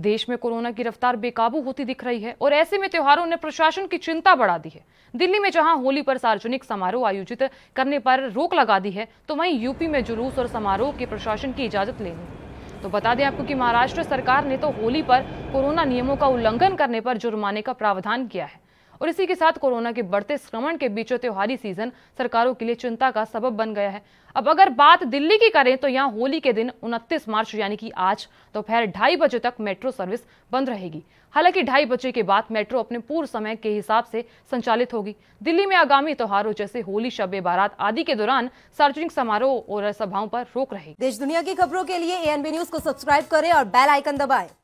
देश में कोरोना की रफ्तार बेकाबू होती दिख रही है और ऐसे में त्योहारों ने प्रशासन की चिंता बढ़ा दी है दिल्ली में जहां होली पर सार्वजनिक समारोह आयोजित करने पर रोक लगा दी है तो वहीं यूपी में जुलूस और समारोह के प्रशासन की इजाजत लेनी तो बता दें आपको कि महाराष्ट्र सरकार ने तो होली पर कोरोना नियमों का उल्लंघन करने पर जुर्माने का प्रावधान किया है और इसी के साथ कोरोना के बढ़ते संक्रमण के बीचों त्योहारी सीजन सरकारों के लिए चिंता का सबब बन गया है अब अगर बात दिल्ली की करें तो यहाँ होली के दिन उनतीस मार्च यानी कि आज दोपहर तो ढाई बजे तक मेट्रो सर्विस बंद रहेगी हालांकि ढाई बजे के बाद मेट्रो अपने पूर्व समय के हिसाब से संचालित होगी दिल्ली में आगामी त्योहारों जैसे होली शब बारात आदि के दौरान सार्वजनिक समारोह और सभाओं पर रोक रहेगी देश दुनिया की खबरों के लिए एएनबी न्यूज को सब्सक्राइब करें और बेल आइकन दबाएं